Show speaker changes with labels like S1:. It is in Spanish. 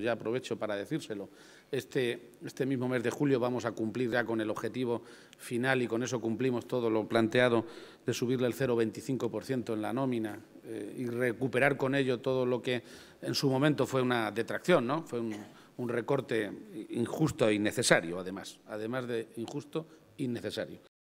S1: Ya aprovecho para decírselo. Este, este mismo mes de julio vamos a cumplir ya con el objetivo final y con eso cumplimos todo lo planteado de subirle el 0,25% en la nómina eh, y recuperar con ello todo lo que en su momento fue una detracción, ¿no? Fue un, recorte injusto e innecesario, además, además de injusto, innecesario.